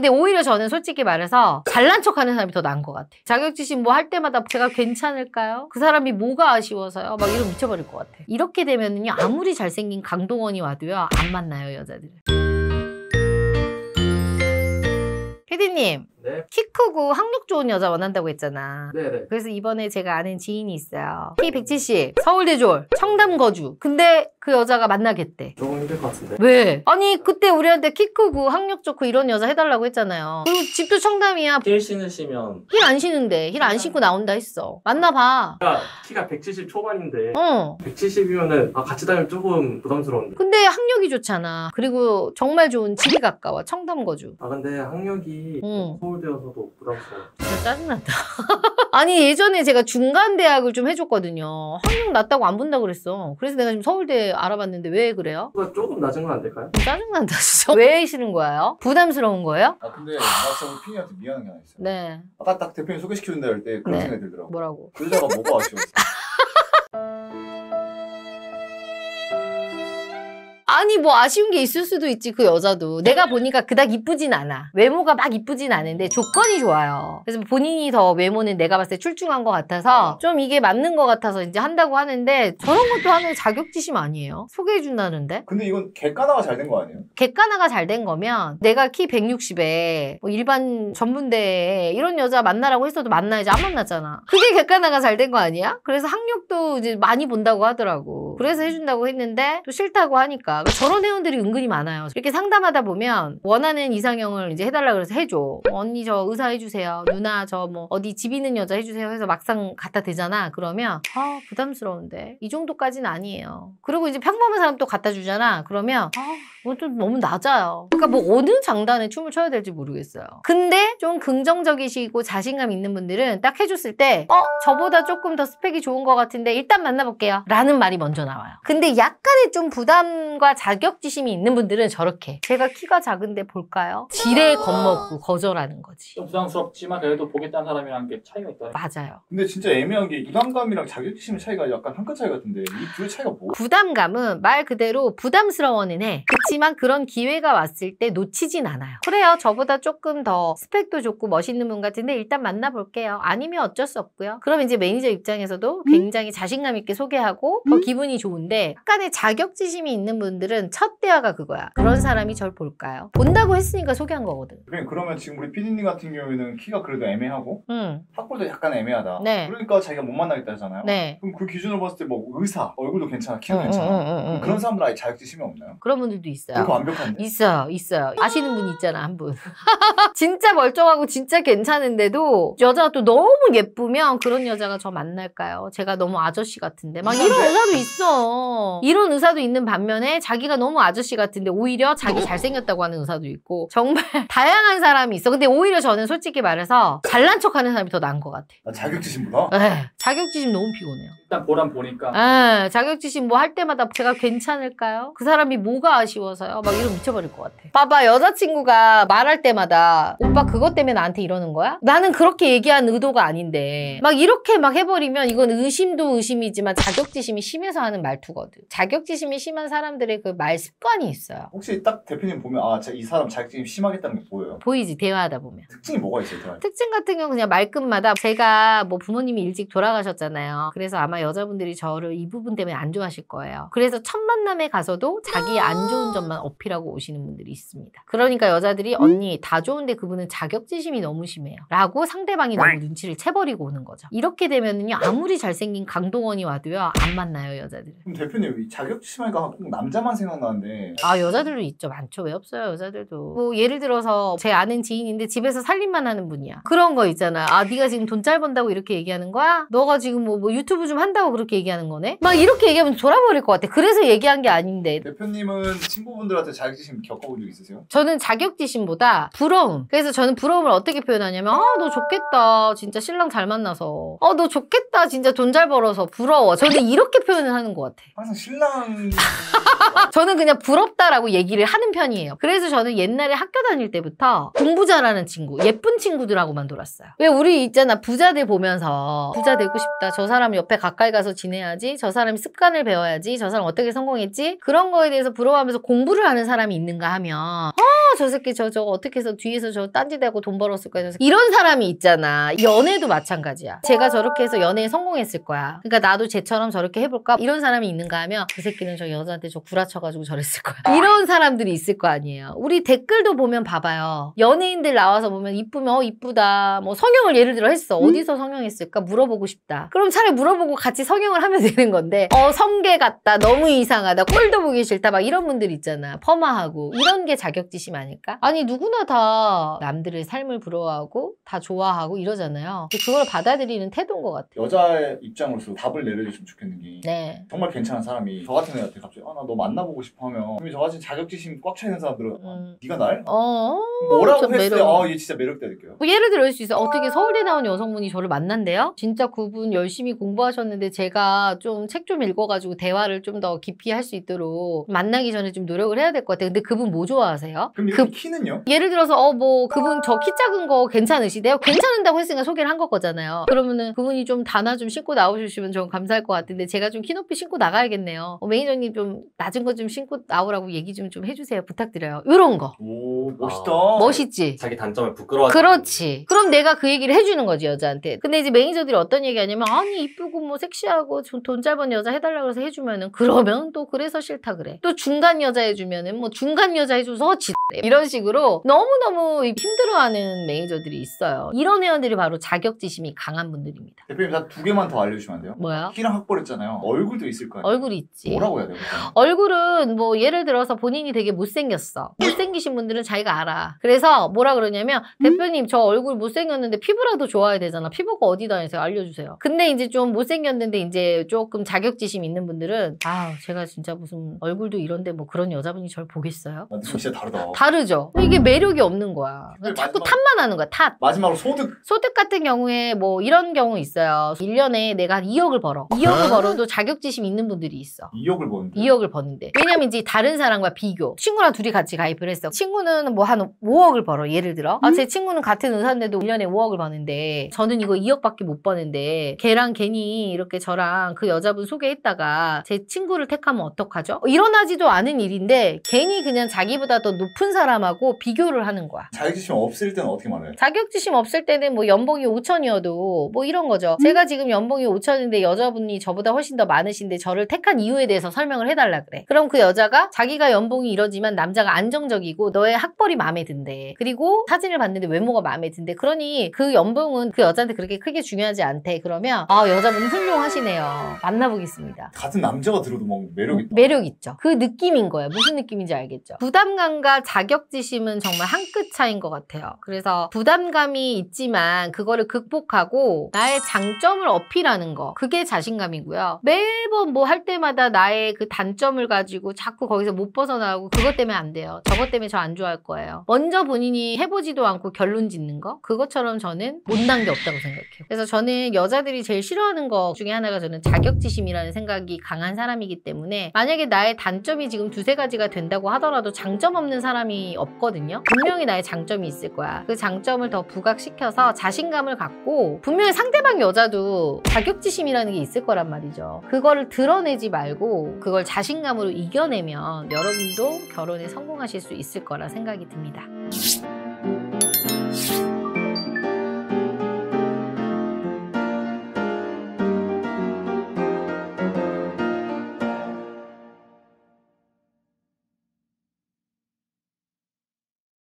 근데 오히려 저는 솔직히 말해서 잘난 척하는 사람이 더 나은 것 같아. 자격지심 뭐 할 때마다 제가 괜찮을까요? 그 사람이 뭐가 아쉬워서요? 막 이러면 미쳐버릴 것 같아. 이렇게 되면요 아무리 잘생긴 강동원이 와도요 안 만나요 여자들. 은 p 디님 만는데키 네. 크고 학력 좋은 여자 원한다고 했잖아 네네. 네. 그래서 이번에 제가 아는 지인이 있어요 키 170, 서울대 졸, 청담 거주 근데 그 여자가 만나겠대 조금 힘들 것 같은데 왜? 아니 그때 우리한테 키 크고 학력 좋고 이런 여자 해달라고 했잖아요 그리고 집도 청담이야 힐 신으시면 힐 안 신는데 힐 안 신고 나온다 했어 만나봐 그러니까 키가, 키가 170 초반인데 어. 170이면은 아, 같이 다니면 조금 부담스러운데 근데 학력이 좋잖아 그리고 정말 좋은 집이 가까워 청담 거주 아 근데 학력이 응. 서울 되어서도 부담스러워. 짜증났다 아니 예전에 제가 중간 대학을 좀 해줬거든요. 학력 낮다고 안 본다 그랬어. 그래서 내가 지금 서울대 알아봤는데 왜 그래요? 조금 낮은 건 안 될까요? 짜증난다 진짜. 왜 싫은 거예요? 부담스러운 거예요? 아 근데 막상 피디한테 미안한 게 하나 있어요. 네. 아까 딱 대표님 소개시켜준다 할때 그런 네. 생각이 들더라고. 뭐라고? 여자가 뭐가 아쉬웠어? 아니 뭐 아쉬운 게 있을 수도 있지 그 여자도 내가 보니까 그닥 이쁘진 않아 외모가 막 이쁘진 않은데 조건이 좋아요 그래서 본인이 더 외모는 내가 봤을 때 출중한 것 같아서 네. 좀 이게 맞는 것 같아서 이제 한다고 하는데 저런 것도 하는 자격지심 아니에요? 소개해준다는데? 근데 이건 객관화가 잘 된 거 아니에요? 객관화가 잘 된 거면 내가 키 160에 뭐 일반 전문대에 이런 여자 만나라고 했어도 만나야지 안 만났잖아 그게 객관화가 잘 된 거 아니야? 그래서 학력도 이제 많이 본다고 하더라고 그래서 해준다고 했는데 또 싫다고 하니까 그러니까 저런 회원들이 은근히 많아요. 이렇게 상담하다 보면 원하는 이상형을 이제 해달라 그래서 해줘. 언니 저 의사 해주세요. 누나 저 뭐 어디 집 있는 여자 해주세요. 해서 막상 갖다 대잖아. 그러면 아 부담스러운데 이 정도까지는 아니에요. 그리고 이제 평범한 사람 또 갖다 주잖아. 그러면 아 이거 뭐 좀 너무 낮아요. 그러니까 뭐 어느 장단에 춤을 춰야 될지 모르겠어요. 근데 좀 긍정적이시고 자신감 있는 분들은 딱 해줬을 때 어? 저보다 조금 더 스펙이 좋은 것 같은데 일단 만나볼게요. 라는 말이 먼저 나와요. 근데 약간의 좀 부담과 자격지심이 있는 분들은 저렇게 제가 키가 작은데 볼까요? 지레 겁먹고 거절하는 거지 좀 부담스럽지만 그래도 보겠다는 사람이랑 게 차이가 있다 맞아요 근데 진짜 애매한 게 부담감이랑 자격지심의 차이가 약간 한끗 차이 같은데 이 둘 차이가 뭐야? 부담감은 말 그대로 부담스러워는 해 그렇지만 그런 기회가 왔을 때 놓치진 않아요 그래요 저보다 조금 더 스펙도 좋고 멋있는 분 같은데 일단 만나볼게요 아니면 어쩔 수 없고요 그럼 이제 매니저 입장에서도 음? 굉장히 자신감 있게 소개하고 더 음? 기분이 좋은데 약간의 자격지심이 있는 분들 사람들은 첫 대화가 그거야. 그런 사람이 절 볼까요? 본다고 했으니까 소개한 거거든. 그래, 그러면 지금 우리 피디님 같은 경우에는 키가 그래도 애매하고 음. 학벌도 약간 애매하다. 네. 그러니까 자기가 못 만나겠다잖아요. 네. 그럼 그 기준으로 봤을 때 뭐 의사 얼굴도 괜찮아, 키가 음, 괜찮아. 음, 그런 사람들 아예 자격지심이 없나요? 그런 분들도 있어요. 그거 완벽한데. 있어요, 있어요. 아시는 분 있잖아, 한 분. 진짜 멀쩡하고 진짜 괜찮은데도 여자가 또 너무 예쁘면 그런 여자가 저 만날까요? 제가 너무 아저씨 같은데 막 이런 의사도 있어. 이런 의사도 있는 반면에 자기 자기가 너무 아저씨 같은데 오히려 자기 어. 잘생겼다고 하는 의사도 있고 정말 다양한 사람이 있어. 근데 오히려 저는 솔직히 말해서 잘난 척하는 사람이 더 나은 것 같아. 아, 자격지심보다? 네. 자격지심 너무 피곤해요. 일단 보람 보니까. 네. 자격지심 뭐 할 때마다 제가 괜찮을까요? 그 사람이 뭐가 아쉬워서요? 막 이러면 미쳐버릴 것 같아. 봐봐 여자친구가 말할 때마다 오빠 그것 때문에 나한테 이러는 거야? 나는 그렇게 얘기한 의도가 아닌데 막 이렇게 막 해버리면 이건 의심도 의심이지만 자격지심이 심해서 하는 말투거든. 자격지심이 심한 사람들의 그 그말 습관이 있어요. 혹시 딱 대표님 보면 아, 이 사람 자격증이 심하겠다는 게 보여요? 보이지 대화하다 보면. 특징이 뭐가 있어요, 대화? 특징 같은 경우 그냥 말끝마다 제가 뭐 부모님이 일찍 돌아가셨잖아요. 그래서 아마 여자분들이 저를 이 부분 때문에 안 좋아하실 거예요. 그래서 첫 만남에 가서도 자기 아. 안 좋은 점만 어필하고 오시는 분들이 있습니다. 그러니까 여자들이 음. 언니 다 좋은데 그분은 자격지심이 너무 심해요. 라고 상대방이 너무 네. 눈치를 채버리고 오는 거죠. 이렇게 되면은요 아무리 잘생긴 강동원이 와도요 안 만나요 여자들. 그럼 대표님 자격지심하니까 꼭 남자만 생각나는데 아 여자들도 있죠 많죠 왜 없어요 여자들도 뭐 예를 들어서 제 아는 지인인데 집에서 살림만 하는 분이야 그런 거 있잖아 아 네가 지금 돈 잘 번다고 이렇게 얘기하는 거야 너가 지금 뭐, 뭐 유튜브 좀 한다고 그렇게 얘기하는 거네 막 이렇게 얘기하면 돌아버릴 것 같아 그래서 얘기한 게 아닌데 대표님은 친구분들한테 자격지심 겪어본 적 있으세요? 저는 자격지심보다 부러움 그래서 저는 부러움을 어떻게 표현하냐면 아 너 좋겠다 진짜 신랑 잘 만나서 어너 좋겠다 진짜 돈 잘 벌어서 부러워 저는 이렇게 표현을 하는 것 같아 항상 신랑 저는 그냥 부럽다라고 얘기를 하는 편이에요. 그래서 저는 옛날에 학교 다닐 때부터 공부 잘하는 친구, 예쁜 친구들하고만 놀았어요. 왜 우리 있잖아 부자들 보면서 부자 되고 싶다. 저 사람 옆에 가까이 가서 지내야지. 저 사람이 습관을 배워야지. 저 사람 어떻게 성공했지? 그런 거에 대해서 부러워하면서 공부를 하는 사람이 있는가 하면 어, 저 새끼 저 저거 어떻게 해서 뒤에서 저 딴짓하고 돈 벌었을 까 거야. 이런 사람이 있잖아. 연애도 마찬가지야. 제가 저렇게 해서 연애에 성공했을 거야. 그러니까 나도 쟤처럼 저렇게 해볼까? 이런 사람이 있는가 하면 그 새끼는 저 여자한테 저 구라 맞춰가지고 저랬을 거야. 아. 이런 사람들이 있을 거 아니에요. 우리 댓글도 보면 봐봐요. 연예인들 나와서 보면 이쁘면 어 이쁘다. 뭐 성형을 예를 들어 했어. 음? 어디서 성형했을까 물어보고 싶다. 그럼 차라리 물어보고 같이 성형을 하면 되는 건데 어 성게 같다. 너무 이상하다. 꼴도 보기 싫다. 막 이런 분들 있잖아. 퍼마하고 이런 게 자격지심 아닐까? 아니 누구나 다 남들의 삶을 부러워하고 다 좋아하고 이러잖아요. 그걸 받아들이는 태도인 것 같아요. 여자의 입장으로서 답을 내려줬으면 좋겠는 게 네. 정말 괜찮은 사람이 저 같은 애한테 갑자기 아나너 만나 만나보고 싶어하면 그럼 저같이 자격지심 꽉 차 있는 사람들은 음. 네가 날? 어, 뭐라고 했을 때 아, 얘 진짜 매력있다 느껴요. 뭐 예를 들어 수 있어. 요 어떻게 서울대 나온 여성분이 저를 만난대요? 진짜 그분 열심히 공부하셨는데 제가 좀 책 좀 읽어가지고 대화를 좀 더 깊이 할 수 있도록 만나기 전에 좀 노력을 해야 될 것 같아요. 근데 그분 뭐 좋아하세요? 그럼 그 키는요? 예를 들어서 어 뭐 그분 저 키 작은 거 괜찮으시대요? 괜찮은다고 했으니까 소개를 한것 거잖아요. 그러면은 그분이 좀 단화 좀 신고 나오시면 주 저는 감사할 것 같은데 제가 좀키 높이 신고 나가야겠네요. 어, 매니저님 좀 낮은 거 거좀 신고 나오라고 얘기 좀, 좀 해주세요. 부탁드려요. 요런 거. 오, 멋있다. 아, 네. 멋있지. 자기 단점을 부끄러워. 하 그렇지. 그럼 내가 그 얘기를 해주는 거지, 여자한테. 근데 이제 매니저들이 어떤 얘기 하냐면, 아니, 이쁘고 뭐 섹시하고 돈잘 버는 여자 해달라고 해서 해주면은, 그러면 또 그래서 싫다 그래. 또 중간 여자 해주면은, 뭐 중간 여자 해줘서 지 이런 식으로 너무너무 힘들어하는 매니저들이 있어요. 이런 회원들이 바로 자격지심이 강한 분들입니다. 대표님, 나 두 개만 더 알려주시면 안 돼요? 뭐야? 키랑 확보했잖아요. 얼굴도 있을 거예요. 얼굴이 있지. 뭐라고 해야 돼요? 얼굴은 분들은 뭐 예를 들어서 본인이 되게 못생겼어. 네. 못생기신 분들은 자기가 알아. 그래서 뭐라 그러냐면 음? 대표님 저 얼굴 못생겼는데 피부라도 좋아야 되잖아. 피부가 어디 다니서 알려주세요. 근데 이제 좀 못생겼는데 이제 조금 자격지심 있는 분들은 아 제가 진짜 무슨 얼굴도 이런데 뭐 그런 여자분이 절 보겠어요? 난 진짜 다르다. 다르죠. 이게 매력이 없는 거야. 그러니까 자꾸 탓만 하는 거야. 탓. 마지막으로 소득. 소득 같은 경우에 뭐 이런 경우 있어요. 1년에 내가 2억을 벌어. 2억을 벌어도 자격지심 있는 분들이 있어. 2억을 버는데? 2억을 버는데. 돼. 네. 왜냐면 이제 다른 사람과 비교. 친구랑 둘이 같이 가입을 했어. 친구는 뭐 한 5억을 벌어. 예를 들어. 아, 음? 제 친구는 같은 의사인데도 1년에 5억을 버는데 저는 이거 2억밖에 못 버는데 걔랑 괜히 이렇게 저랑 그 여자분 소개했다가 제 친구를 택하면 어떡하죠? 일어나지도 않은 일인데 괜히 그냥 자기보다 더 높은 사람하고 비교를 하는 거야. 자격지심 없을 때는 어떻게 말해요? 자격지심 없을 때는 뭐 연봉이 5천이어도 뭐 이런 거죠. 음? 제가 지금 연봉이 5천인데 여자분이 저보다 훨씬 더 많으신데 저를 택한 이유에 대해서 설명을 해달라 그래. 그럼 그럼 그 여자가 자기가 연봉이 이러지만 남자가 안정적이고 너의 학벌이 마음에 든대. 그리고 사진을 봤는데 외모가 마음에 든대. 그러니 그 연봉은 그 여자한테 그렇게 크게 중요하지 않대. 그러면 아 여자분 훌륭하시네요. 만나보겠습니다. 같은 남자가 들어도 막 매력 있다. 매력 있죠. 그 느낌인 거예요. 무슨 느낌인지 알겠죠. 부담감과 자격지심은 정말 한 끗 차인 이것 같아요. 그래서 부담감이 있지만 그거를 극복하고 나의 장점을 어필하는 거 그게 자신감이고요. 매번 뭐 할 때마다 나의 그 단점을 가지고 가지고 자꾸 거기서 못 벗어나고 그것 때문에 안 돼요. 저것 때문에 저 안 좋아할 거예요. 먼저 본인이 해보지도 않고 결론 짓는 거 그것처럼 저는 못난 게 없다고 생각해요. 그래서 저는 여자들이 제일 싫어하는 것 중에 하나가 저는 자격지심이라는 생각이 강한 사람이기 때문에 만약에 나의 단점이 지금 두세 가지가 된다고 하더라도 장점 없는 사람이 없거든요. 분명히 나의 장점이 있을 거야. 그 장점을 더 부각시켜서 자신감을 갖고 분명히 상대방 여자도 자격지심이라는 게 있을 거란 말이죠. 그거를 드러내지 말고 그걸 자신감으로 정도로 이겨내면 여러분도 결혼에 성공하실 수 있을 거라 생각이 듭니다.